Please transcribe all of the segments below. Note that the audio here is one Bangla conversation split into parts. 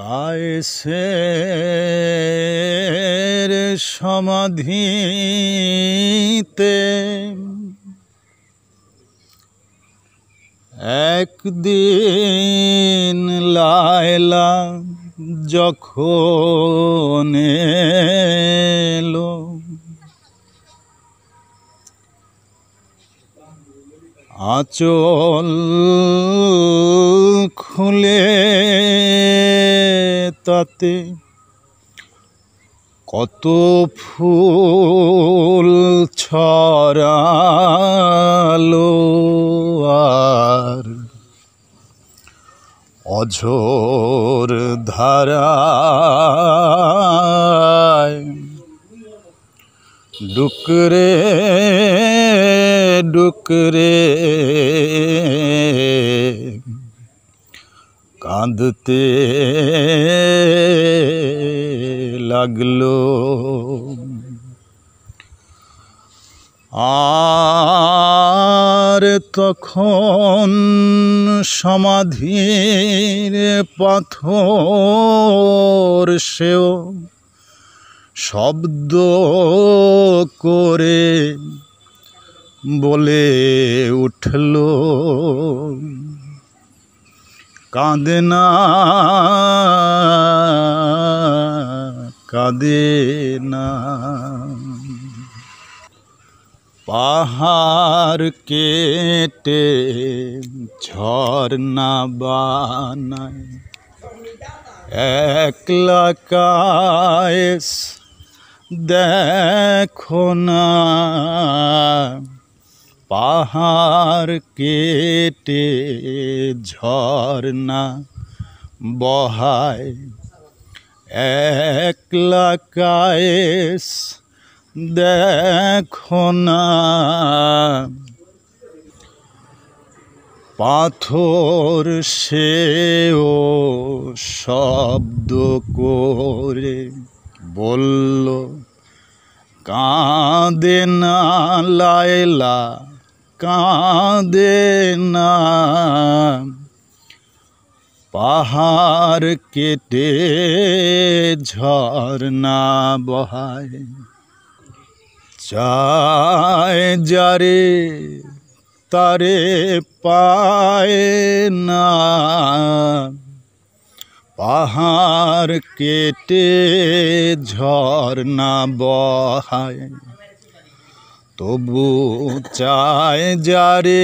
কায়েসের সমাধিতে একদিন লাইলা যখন এলো আচল খুলে তাতে কত ফুল ছড়ালো আর অঝোর ধারায় ডুকরে ডুকরে কাঁদতে লাগলো আর তখন সমাধির পাথর সেও শব্দ করে বলে উঠল কাঁদে না কাঁদে না পাহাড় কেটে ঝর্ণা বানায় একলা কায়েস দেখো না পাহাড় কেটে ঝর্ণা বহায় একলা কায়েস দেখো না পাথর সেও শব্দ করে বলল কাঁদে না লায়লা কাঁদে না পাহাড় কেটে ঝর্ণা বহায় চায় যারে তারে পায় না পাহাড় কেটে ঝর্ণা বহায় তবু চায় যারে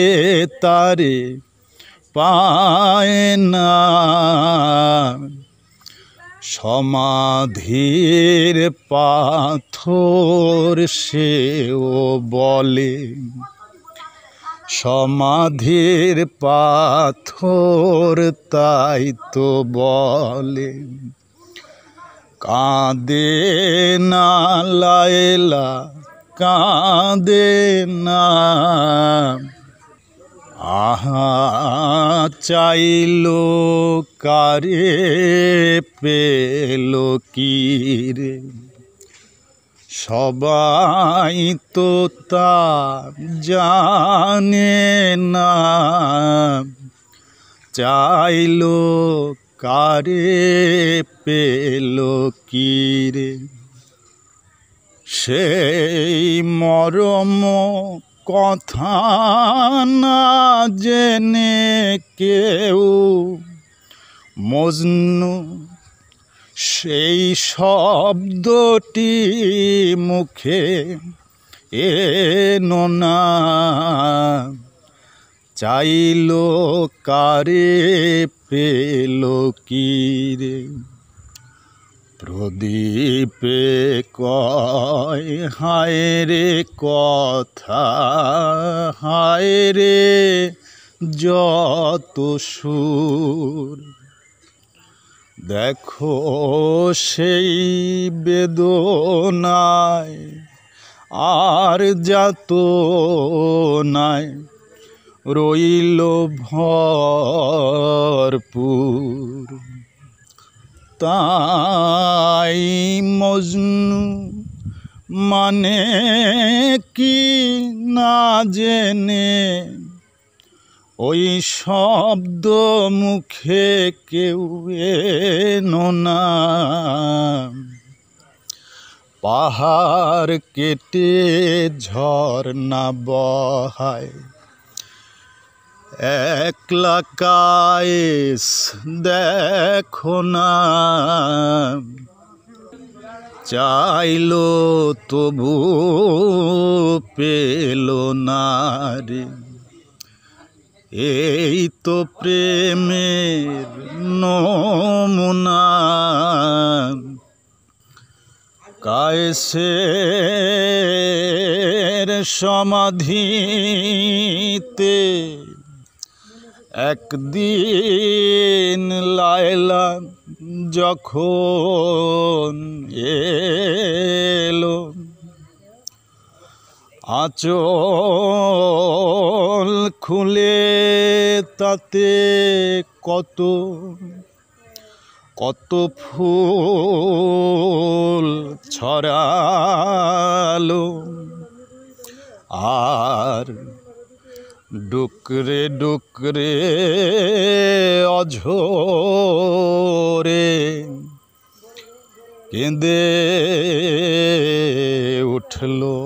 তারে পায় না সমাধির পাথর সেও বলে সমাধির পাথর তাই তো বলে কাঁদে না লায়লা কাঁদে না আহা চাইল কারে পেল কির রে সবাই তো তা জানে না চাইল কারে পেল কিরে রে সেই মরম কথা না জেনে কেউ মজনু সেই শব্দটি মুখে এনো না চাইল কারে পেল কী রে প্রদীপে কয় হায় রে কথা হায় রে যত সুর দেখো সেই বেদনায় আর যাত নাই রইল ভরপুর তাই মজনু মানে কি না জেনে ওই শব্দ মুখে কেউ এনো না পাহাড় কেটে ঝর্ণা বহায় একলা কায়েস দেখো না চাইল তবু পেল নারী এই তো প্রেমের নমুনা কায়েসের সমাধিতে একদিন লায়লা যখন এলো আচল খুলে তাতে কত কত ফুল ছড়ালো আর ডুকরে ডুকরে অঝোরে কেঁদে উঠলো